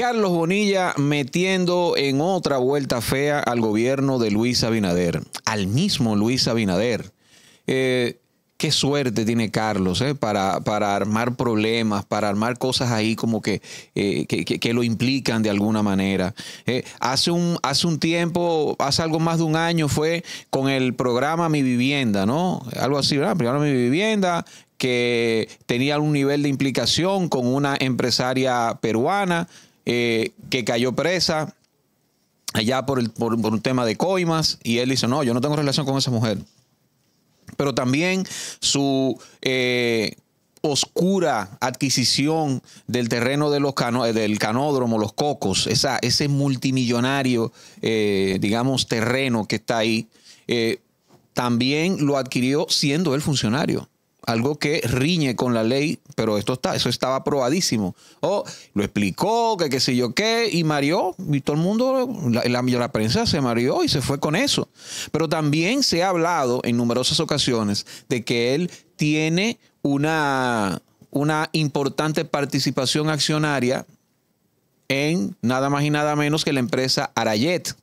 Carlos Bonilla metiendo en otra vuelta fea al gobierno de Luis Abinader, al mismo Luis Abinader. Eh, qué suerte tiene Carlos eh, para, para, armar problemas, para armar cosas ahí como que, eh, lo implican de alguna manera. hace, un, hace un tiempo, hace algo más de un año, fue con el programa Mi Vivienda, ¿no? Algo así, ¿verdad? Programa Mi Vivienda, que tenía un nivel de implicación con una empresaria peruana. Eh, que cayó presa allá por, un tema de coimas y él dice, no, yo no tengo relación con esa mujer. Pero también su... Eh, oscura adquisición del terreno de los cano, eh, del canódromo, los cocos, ese multimillonario, digamos, terreno que está ahí, también lo adquirió siendo él funcionario algo que riñe con la ley, pero esto está, eso estaba aprobadísimo. O lo explicó, que qué sé yo qué, y mareó, y todo el mundo, la, prensa se mareó y se fue con eso. Pero también se ha hablado en numerosas ocasiones de que él tiene una, una importante participación accionaria en nada más y nada menos que la empresa Arayet,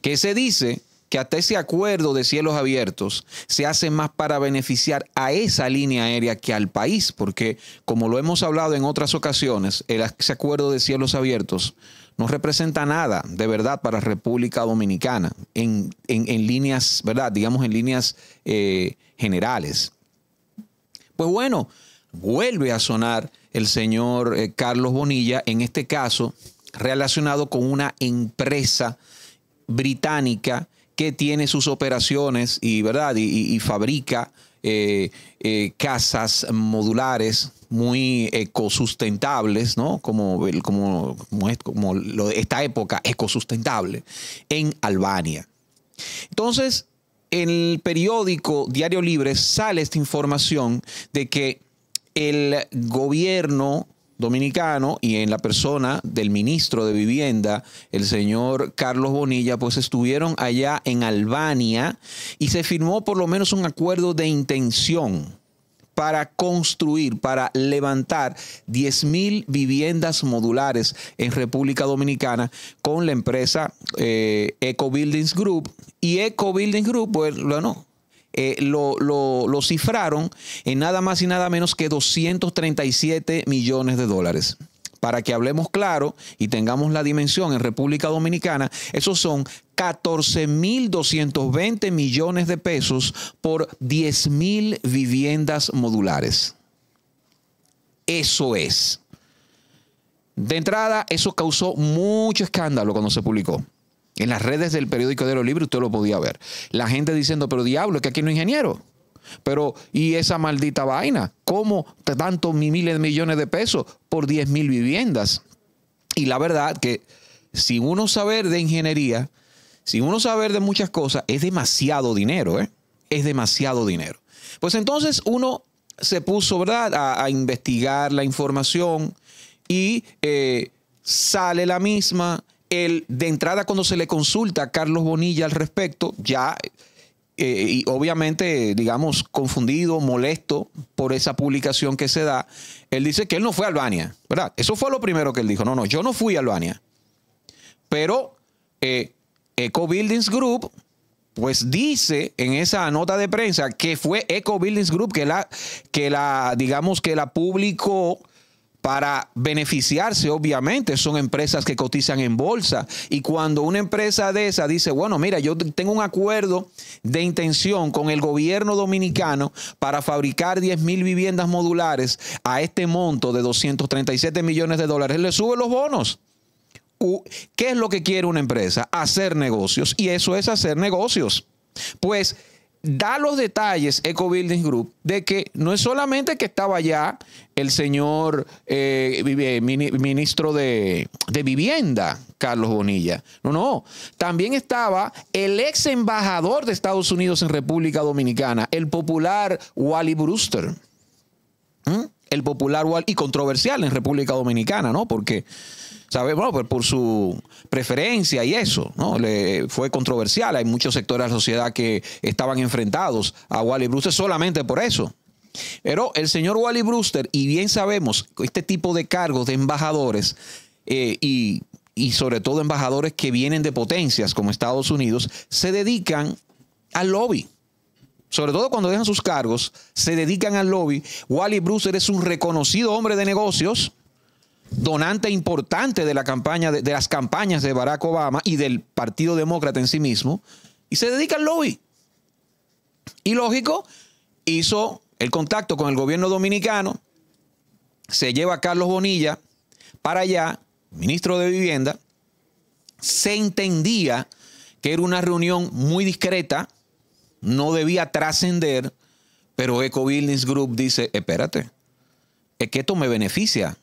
que se dice que hasta ese acuerdo de cielos abiertos se hace más para beneficiar a esa línea aérea que al país, porque como lo hemos hablado en otras ocasiones, ese acuerdo de cielos abiertos no representa nada de verdad para República Dominicana en, líneas, ¿verdad? Digamos en líneas eh, generales. Pues bueno, vuelve a sonar el señor eh, Carlos Bonilla, en este caso relacionado con una empresa británica que tiene sus operaciones y, ¿verdad? y, fabrica eh, eh, casas modulares muy ecosustentables, ¿no? Como, como, como, esta época ecosustentable en Albania. Entonces, en el periódico Diario Libre sale esta información de que el gobierno dominicano y en la persona del ministro de Vivienda, el señor Carlos Bonilla, pues estuvieron allá en Albania y se firmó por lo menos un acuerdo de intención para construir, para levantar 10.000 viviendas modulares en República Dominicana con la empresa eh, Eco Buildings Group. Y Eco Buildings Group, pues, bueno, eh, lo, lo cifraron en nada más y nada menos que 237 millones de dólares para que hablemos claro y tengamos la dimensión en República Dominicana, esos son 14.220 millones de pesos por 10.000 viviendas modulares. Eso es. De entrada, eso causó mucho escándalo cuando se publicó. En las redes del periódico de los libros usted lo podía ver. La gente diciendo, pero diablo, es que aquí no hay ingeniero. Pero, ¿y esa maldita vaina? ¿Cómo tantos miles de millones de pesos por 10 mil viviendas? Y la verdad que sin uno saber de ingeniería, sin uno saber de muchas cosas, es demasiado dinero, ¿eh? Es demasiado dinero. Pues entonces uno se puso, ¿verdad?, a, investigar la información y eh, sale la misma el, de entrada cuando se le consulta a Carlos Bonilla al respecto, ya eh, y obviamente, digamos, confundido, molesto por esa publicación que se da, él dice que él no fue a Albania, ¿verdad? Eso fue lo primero que él dijo, no, no, yo no fui a Albania. Pero eh, Eco Buildings Group, pues dice en esa nota de prensa que fue Eco Buildings Group que la, que la digamos, que la publicó para beneficiarse, obviamente, son empresas que cotizan en bolsa. Y cuando una empresa de esa dice, bueno, mira, yo tengo un acuerdo de intención con el gobierno dominicano para fabricar 10 mil viviendas modulares a este monto de 237 millones de dólares, le sube los bonos. ¿Qué es lo que quiere una empresa? Hacer negocios. Y eso es hacer negocios. Pues da los detalles Eco Building Group de que no es solamente que estaba allá el señor eh, ministro de, Vivienda, Carlos Bonilla. No, no. También estaba el ex embajador de Estados Unidos en República Dominicana, el popular Wally Brewster. ¿Mm? El popular y controversial en República Dominicana, ¿no? Porque sabemos pues por, su preferencia y eso, ¿no? Le, fue controversial. Hay muchos sectores de la sociedad que estaban enfrentados a Wally Brewster solamente por eso. Pero el señor Wally Brewster, y bien sabemos, este tipo de cargos de embajadores eh, y, sobre todo embajadores que vienen de potencias como Estados Unidos, se dedican al lobby sobre todo cuando dejan sus cargos, se dedican al lobby. Wally Brewster es un reconocido hombre de negocios donante importante de, la campaña, de, las campañas de Barack Obama y del Partido Demócrata en sí mismo, y se dedica al lobby. Y lógico, hizo el contacto con el gobierno dominicano, se lleva a Carlos Bonilla para allá, ministro de Vivienda, se entendía que era una reunión muy discreta, no debía trascender, pero Eco Business Group dice, espérate, es que esto me beneficia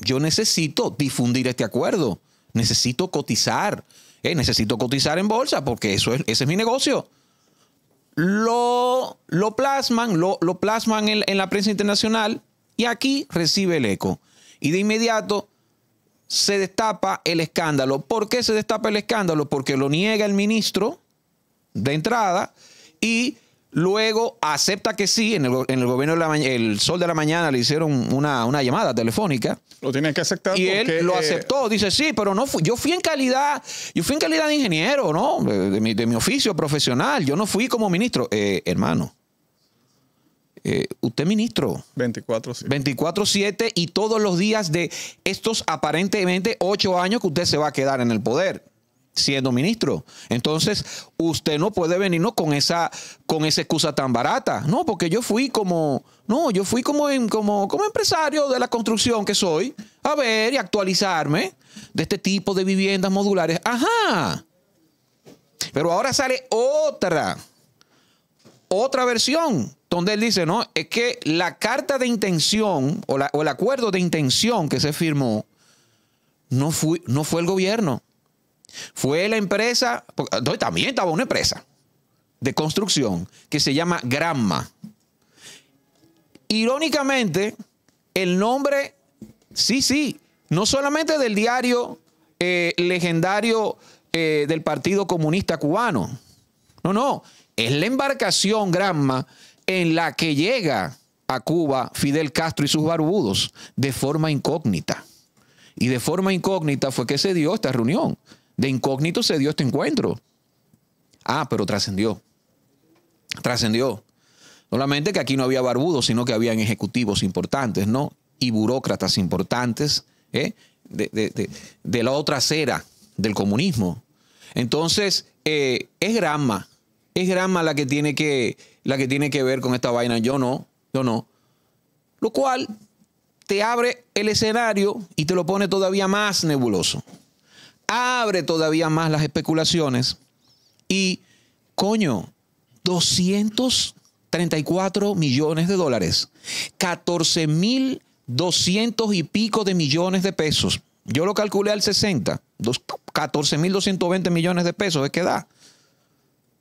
yo necesito difundir este acuerdo, necesito cotizar, eh, necesito cotizar en bolsa porque eso es, ese es mi negocio. Lo, lo plasman, lo, plasman en, en la prensa internacional y aquí recibe el eco. Y de inmediato se destapa el escándalo. ¿Por qué se destapa el escándalo? Porque lo niega el ministro de entrada y Luego acepta que sí, en el, gobierno el Sol de la Mañana le hicieron una, llamada telefónica. Lo tiene que aceptar. Y él lo eh, aceptó, dice, sí, pero no fui, yo fui en calidad, yo fui en calidad de ingeniero, ¿no? De, mi, oficio profesional, yo no fui como ministro. Eh, hermano, eh, usted ministro. 24-7. 24-7 y todos los días de estos aparentemente ocho años que usted se va a quedar en el poder siendo ministro. Entonces, usted no puede venirnos con esa, con esa excusa tan barata. No, porque yo fui como, no, yo fui como, como, como empresario de la construcción que soy, a ver y actualizarme de este tipo de viviendas modulares. Ajá. Pero ahora sale otra, otra versión, donde él dice, no, es que la carta de intención o, el acuerdo de intención que se firmó no, no fue el gobierno fue la empresa, ah, también estaba una empresa de construcción que se llama Granma. Irónicamente, el nombre, sí, sí, no solamente del diario eh, legendario eh, del Partido Comunista Cubano, no, no, es la embarcación Granma en la que llega a Cuba Fidel Castro y sus barbudos de forma incógnita. Y de forma incógnita fue que se dio esta reunión. De incógnito se dio este encuentro. Ah, pero trascendió. Trascendió. Solamente que aquí no había barbudos, sino que habían ejecutivos importantes, ¿no? Y burócratas importantes ¿eh? de, la otra acera del comunismo. Entonces, eh, es grama. Es grama la que, tiene que, la que tiene que ver con esta vaina. Yo no, yo no. Lo cual te abre el escenario y te lo pone todavía más nebuloso abre todavía más las especulaciones y, coño, 234 millones de dólares, 14 mil 200 y pico de millones de pesos. Yo lo calculé al 60, 14 mil 220 millones de pesos es que da.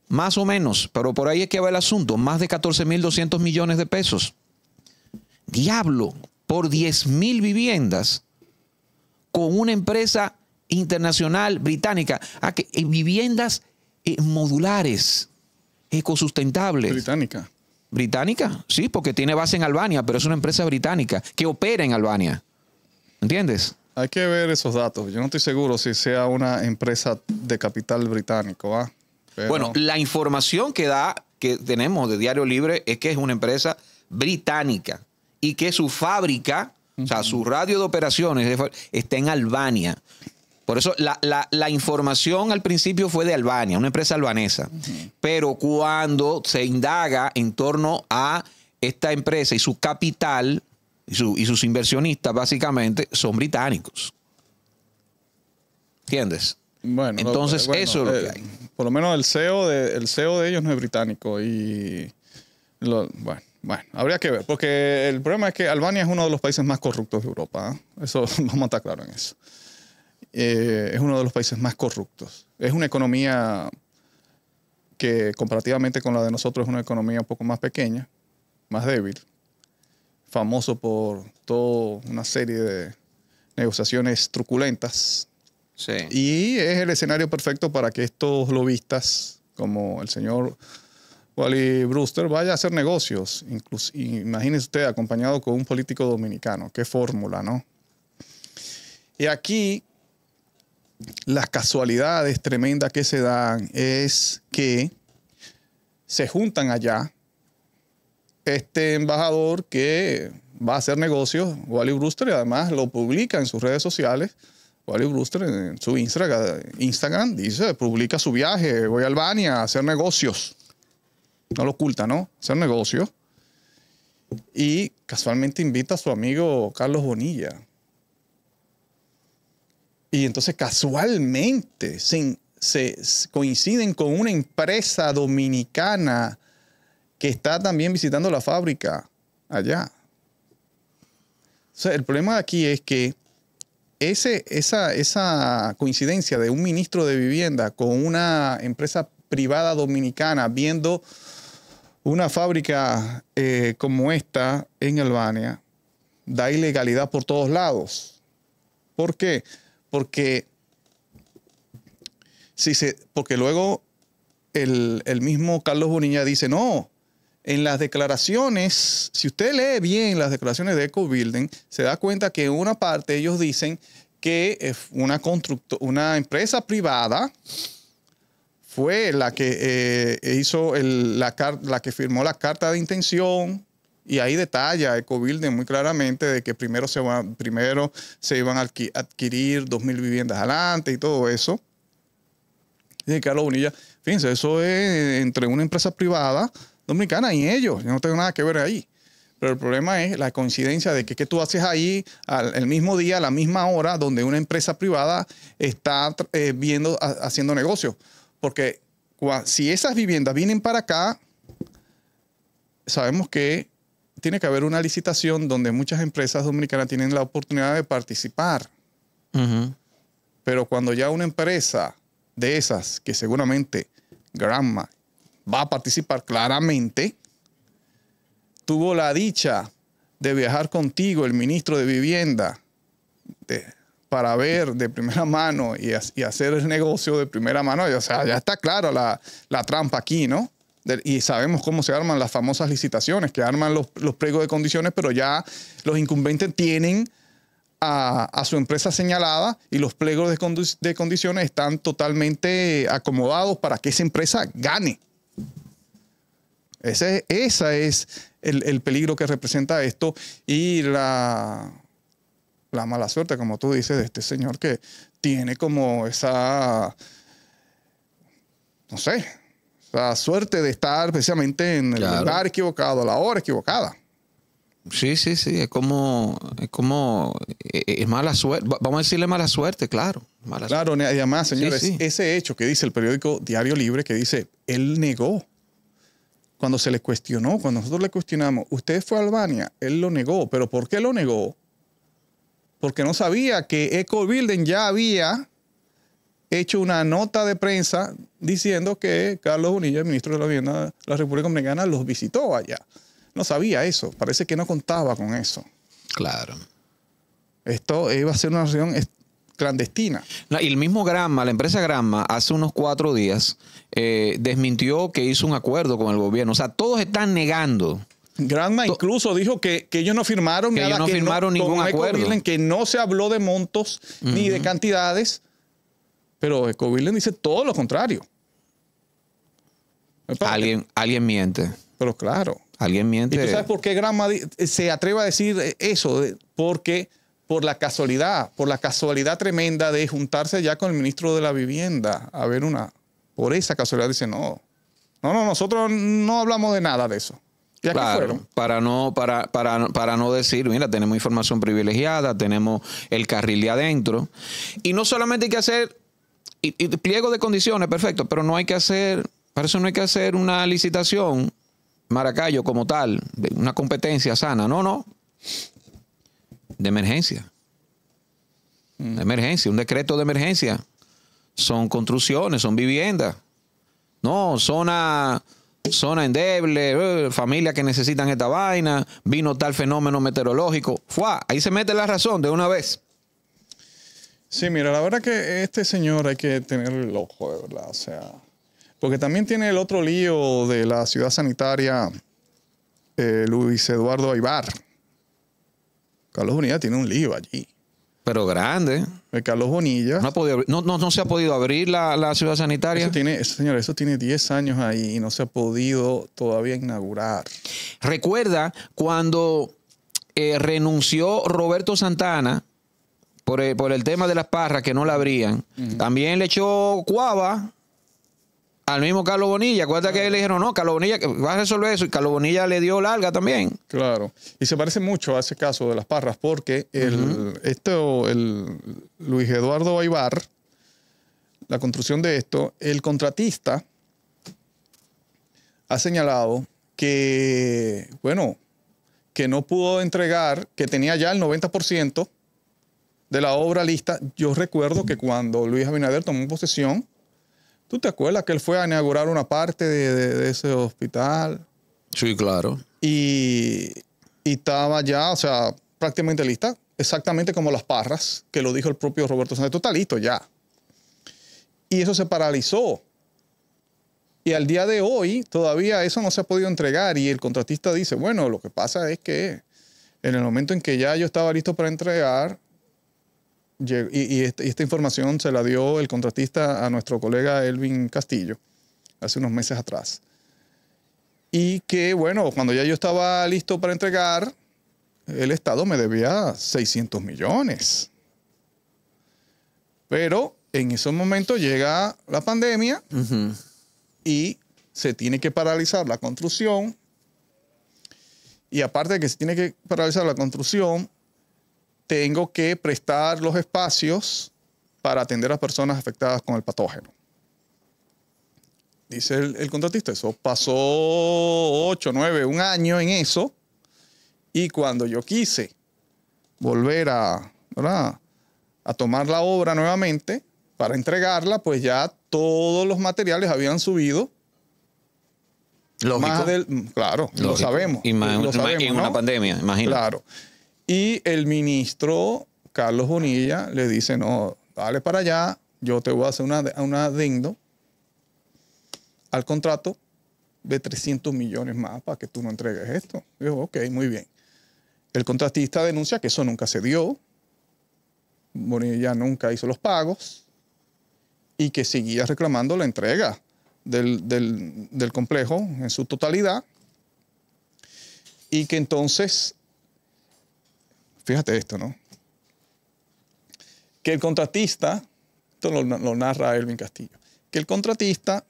Más o menos, pero por ahí es que va el asunto, más de 14 mil 200 millones de pesos. Diablo, por 10 mil viviendas, con una empresa internacional británica que eh, viviendas eh, modulares, ecosustentables. Británica. Británica, sí, porque tiene base en Albania, pero es una empresa británica que opera en Albania. ¿Entiendes? Hay que ver esos datos. Yo no estoy seguro si sea una empresa de capital británico. Bueno, la información que da que tenemos de Diario Libre es que es una empresa británica y que su fábrica, o sea, su radio de operaciones está en Albania. Por eso la, información al principio fue de Albania, una empresa albanesa. Pero cuando se indaga en torno a esta empresa y su capital y, sus inversionistas, básicamente, son británicos. ¿Entiendes? Bueno, entonces eso es lo que eh, hay. Por lo menos el CEO de, CEO de ellos no es británico y bueno. Bueno, habría que ver, porque el problema es que Albania es uno de los países más corruptos de Europa. ¿eh? Eso vamos a estar en eso. Eh, es uno de los países más corruptos. Es una economía que comparativamente con la de nosotros es una economía un poco más pequeña, más débil, famoso por toda una serie de negociaciones truculentas. Sí. Y es el escenario perfecto para que estos lobistas, como el señor Wally Brewster, vaya a hacer negocios. Incluso, imagínese usted acompañado con un político dominicano. Qué fórmula, ¿no? Y aquí las casualidades tremendas que se dan es que se juntan allá este embajador que va a hacer negocios, Wally Brewster, y además lo publica en sus redes sociales. Wally Brewster en su Instagram, Instagram dice, publica su viaje, voy a Albania a hacer negocios. No lo oculta, ¿no? Hacer negocios. Y casualmente invita a su amigo Carlos Bonilla, y entonces casualmente se, coinciden con una empresa dominicana que está también visitando la fábrica allá. el problema aquí es que ese, esa, esa coincidencia de un ministro de vivienda con una empresa privada dominicana viendo una fábrica eh, como esta en Albania da ilegalidad por todos lados. ¿Por qué? Porque, si porque luego el, mismo Carlos Boniña dice, no, en las declaraciones, si usted lee bien las declaraciones de EcoBuilding, se da cuenta que en una parte ellos dicen que una, una empresa privada fue la que eh, hizo la, la que firmó la carta de intención y ahí detalla Ecobuilding muy claramente de que primero se, va, primero se iban a adquirir 2.000 viviendas adelante y todo eso. Y Carlos Bonilla, fíjense, eso es entre una empresa privada dominicana y ellos. Yo no tengo nada que ver ahí. Pero el problema es la coincidencia de que, tú haces ahí al, el mismo día, a la misma hora, donde una empresa privada está eh, viendo, haciendo negocio. Porque si esas viviendas vienen para acá, sabemos que tiene que haber una licitación donde muchas empresas dominicanas tienen la oportunidad de participar. Pero cuando ya una empresa de esas, que seguramente Granma va a participar claramente, tuvo la dicha de viajar contigo, el ministro de Vivienda, para ver de primera mano y, hacer el negocio de primera mano. O sea, ya está claro la trampa aquí, ¿no? y sabemos cómo se arman las famosas licitaciones, que arman los, los de condiciones, pero ya los incumbentes tienen a, su empresa señalada y los pliegos de, condiciones están totalmente acomodados para que esa empresa gane. Ese, es el, el, peligro que representa esto y la, la mala suerte, como tú dices, de este señor que tiene como esa, no sé, la suerte de estar precisamente en el lugar equivocado, a la hora equivocada. Sí, sí, sí, es como, es e, e, mala suerte, vamos a decirle mala suerte, claro. claro, además, señores, ese hecho que dice el periódico Diario Libre, que dice, él negó cuando se le cuestionó, cuando nosotros le cuestionamos, usted fue a Albania, él lo negó, pero ¿por qué lo negó? Porque no sabía que Eco Building ya había hecho una nota de prensa diciendo que Carlos Unilla, el ministro de la Vivienda de la República Dominicana, los visitó allá. No sabía eso, parece que no contaba con eso. Claro. Esto iba a ser una reunión clandestina. y el mismo Gramma, la empresa Gramma, hace unos cuatro días eh, desmintió que hizo un acuerdo con el gobierno. O sea, todos están negando. Granma incluso dijo que, ellos no firmaron que nada, ellos no firmaron ningún acuerdo. que no se habló de montos ni de cantidades. Pero Ecoville dice todo lo contrario. Alguien, alguien miente. Pero claro. Alguien miente. ¿Y tú sabes por qué Granma se atreve a decir eso? Porque por la casualidad, por la casualidad tremenda de juntarse ya con el ministro de la Vivienda a ver una. Por esa casualidad dice, no, no, no, nosotros no hablamos de nada de eso. claro, para no, para, para, para no decir, mira, tenemos información privilegiada, tenemos el carril de adentro. Y no solamente hay que hacer y, pliego de condiciones, perfecto, pero no hay que hacer, para eso no hay que hacer una licitación, Maracayo como tal, una competencia sana, no, no, de emergencia. Mm. De emergencia, un decreto de emergencia. Son construcciones, son viviendas. No, zona, zona endeble, eh, familias que necesitan esta vaina, vino tal fenómeno meteorológico. ¡Fua! Ahí se mete la razón de una vez. Sí, mira, la verdad que este señor hay que tener el ojo, de verdad. O sea, porque también tiene el otro lío de la ciudad sanitaria eh, Luis Eduardo Aibar. Carlos Bonilla tiene un lío allí. Pero grande. El eh, Carlos Bonilla. No, se ha podido abrir la, ciudad sanitaria. Eso tiene, señor, eso tiene 10 años ahí y no se ha podido todavía inaugurar. Recuerda cuando eh, renunció Roberto Santana por el, tema de las parras que no la abrían. También le echó cuava al mismo Carlos Bonilla. Acuérdate que que le dijeron, no, Carlos Bonilla va a resolver eso. Y Carlos Bonilla le dio larga también. Claro. Y se parece mucho a ese caso de las parras, porque el, esto, el Luis Eduardo Aybar la construcción de esto, el contratista ha señalado que, bueno, que no pudo entregar, que tenía ya el 90% de la obra lista, yo recuerdo que cuando Luis Abinader tomó posesión, ¿tú te acuerdas que él fue a inaugurar una parte de, ese hospital? Sí, claro. Y, estaba ya, o sea, prácticamente lista, exactamente como las parras, que lo dijo el propio Roberto Sánchez, está listo ya. Y eso se paralizó. Y al día de hoy todavía eso no se ha podido entregar y el contratista dice, bueno, lo que pasa es que en el momento en que ya yo estaba listo para entregar, este, y, esta información se la dio el contratista a nuestro colega Elvin Castillo hace unos meses atrás. Y que, bueno, cuando ya yo estaba listo para entregar, el Estado me debía 600 millones. Pero en esos momentos llega la pandemia y se tiene que paralizar la construcción. Y aparte de que se tiene que paralizar la construcción, tengo que prestar los espacios para atender a las personas afectadas con el patógeno. Dice el, contratista, eso pasó 8, 9, un año en eso. Y cuando yo quise volver a, a tomar la obra nuevamente para entregarla, pues ya todos los materiales habían subido. Lógico. Más del, claro, lo sabemos. Y más, en una pandemia, imagino. Claro. Y el ministro Carlos Bonilla le dice, no, dale para allá, yo te voy a hacer una, adendo al contrato de 300 millones más para que tú no entregues esto. Dijo, ok, muy bien. El contratista denuncia que eso nunca se dio, Bonilla nunca hizo los pagos y que seguía reclamando la entrega del, del complejo en su totalidad y que entonces fíjate esto, ¿no? Que el contratista, esto lo, narra Elvin Castillo, que el contratista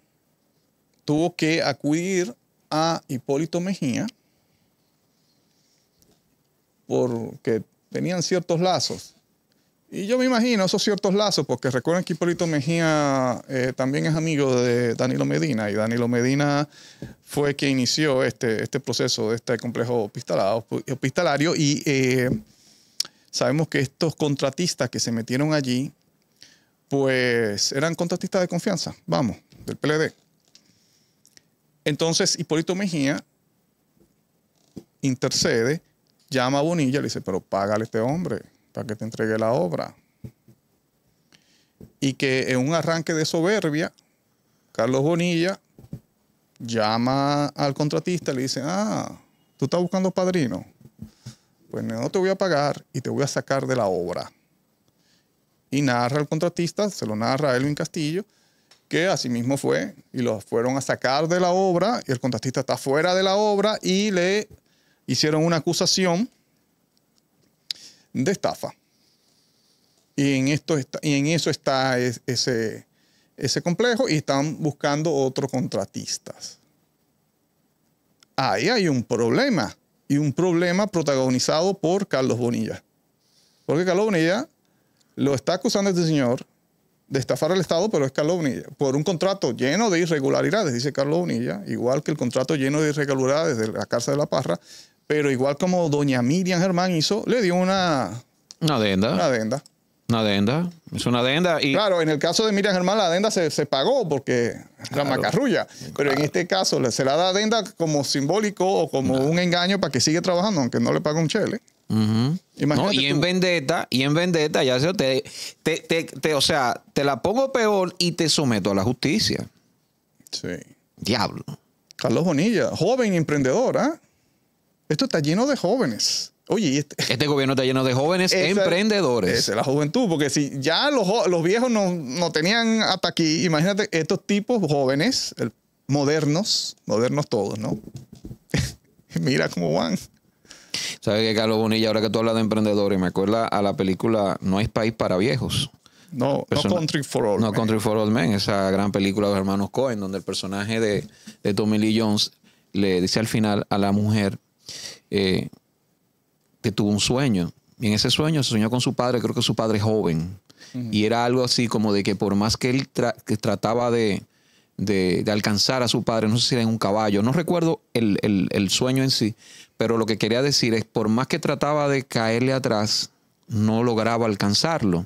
tuvo que acudir a Hipólito Mejía porque tenían ciertos lazos. Y yo me imagino esos ciertos lazos, porque recuerden que Hipólito Mejía eh, también es amigo de Danilo Medina, y Danilo Medina fue quien inició este, este proceso de este complejo hospitalario, y eh, sabemos que estos contratistas que se metieron allí, pues eran contratistas de confianza, vamos, del PLD. Entonces Hipólito Mejía intercede, llama a Bonilla le dice, pero págale a este hombre para que te entregue la obra. Y que en un arranque de soberbia, Carlos Bonilla llama al contratista y le dice, ah, tú estás buscando padrino pues no te voy a pagar y te voy a sacar de la obra. Y narra el contratista, se lo narra a Elvin Castillo, que asimismo fue y lo fueron a sacar de la obra y el contratista está fuera de la obra y le hicieron una acusación de estafa. Y en, esto y en eso está ese, ese complejo y están buscando otros contratistas. Ahí hay un problema y un problema protagonizado por Carlos Bonilla. Porque Carlos Bonilla lo está acusando este señor de estafar al Estado, pero es Carlos Bonilla, por un contrato lleno de irregularidades, dice Carlos Bonilla, igual que el contrato lleno de irregularidades de la Casa de La Parra, pero igual como doña Miriam Germán hizo, le dio una, una adenda. Una adenda. Una adenda, es una adenda. Y... Claro, en el caso de Miriam Germán, la adenda se, pagó porque la macarrulla. Pero en este caso, se la da adenda como simbólico o como un engaño para que siga trabajando, aunque no le pague un chele. no, y en vendetta, y en vendetta, ya se te, te, o sea, te la pongo peor y te someto a la justicia. Sí. Diablo. Carlos Bonilla, joven emprendedor, ¿ah? Esto está lleno de jóvenes. Oye, este, este, gobierno está lleno de jóvenes emprendedores. Esa es la juventud, porque si ya los, viejos no, tenían hasta aquí, imagínate estos tipos jóvenes, modernos, modernos todos, ¿no? Mira cómo van. ¿Sabes qué, Carlos Bonilla, ahora que tú hablas de emprendedores, me acuerda a la película No es país para viejos? No, no Country for All No Country for All Men, esa gran película de los hermanos Cohen, donde el personaje de, de Tommy Lee Jones le dice al final a la mujer, eh, que tuvo un sueño. Y en ese sueño se soñó con su padre, creo que su padre joven. Y era algo así como de que por más que él que trataba de, alcanzar a su padre, no sé si era en un caballo, no recuerdo el, sueño en sí, pero lo que quería decir es, por más que trataba de caerle atrás, no lograba alcanzarlo.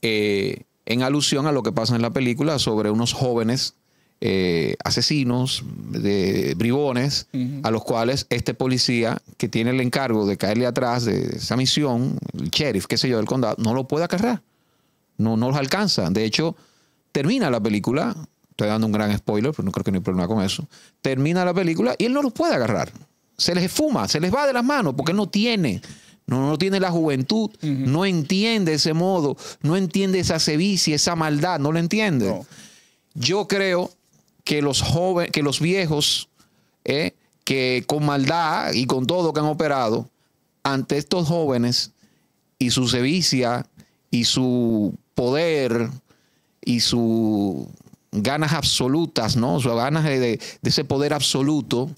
Eh, en alusión a lo que pasa en la película sobre unos jóvenes eh, asesinos, de bribones, a los cuales este policía que tiene el encargo de caerle atrás de esa misión, el sheriff, qué sé yo, del condado, no lo puede agarrar No, no los alcanza. De hecho, termina la película, estoy dando un gran spoiler, pero no creo que no hay problema con eso, termina la película y él no los puede agarrar. Se les fuma, se les va de las manos porque no tiene. No, no, tiene la juventud, no entiende ese modo, no entiende esa sevicia, esa maldad, no lo entiende. Yo creo que los jóvenes, que los viejos, eh, que con maldad y con todo que han operado ante estos jóvenes y su sevicia y su poder y sus ganas absolutas, ¿no? Sus ganas de, ese poder absoluto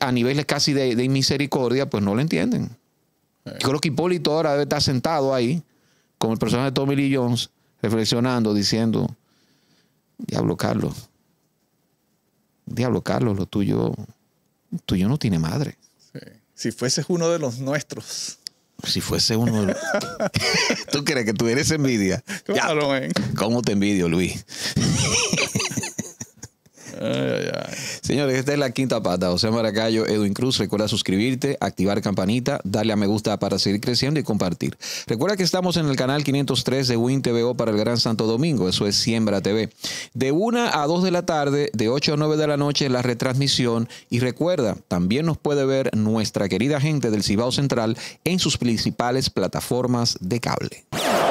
a niveles casi de, misericordia, pues no lo entienden. Yo creo que Hipólito ahora debe estar sentado ahí con el personaje de Tommy Lee Jones reflexionando, diciendo, Diablo Carlos. Diablo Carlos, lo tuyo, tuyo no tiene madre. Si fueses uno de los nuestros. Si fuese uno de los... ¿Tú crees que tú eres envidia? ¿Cómo te envidio, Luis? Señores, esta es la quinta pata. José Maracayo, Edwin Cruz. Recuerda suscribirte, activar campanita, darle a me gusta para seguir creciendo y compartir. Recuerda que estamos en el canal 503 de Win TVO para el Gran Santo Domingo. Eso es Siembra TV. De 1 a 2 de la tarde, de 8 a 9 de la noche, la retransmisión. Y recuerda, también nos puede ver nuestra querida gente del Cibao Central en sus principales plataformas de cable.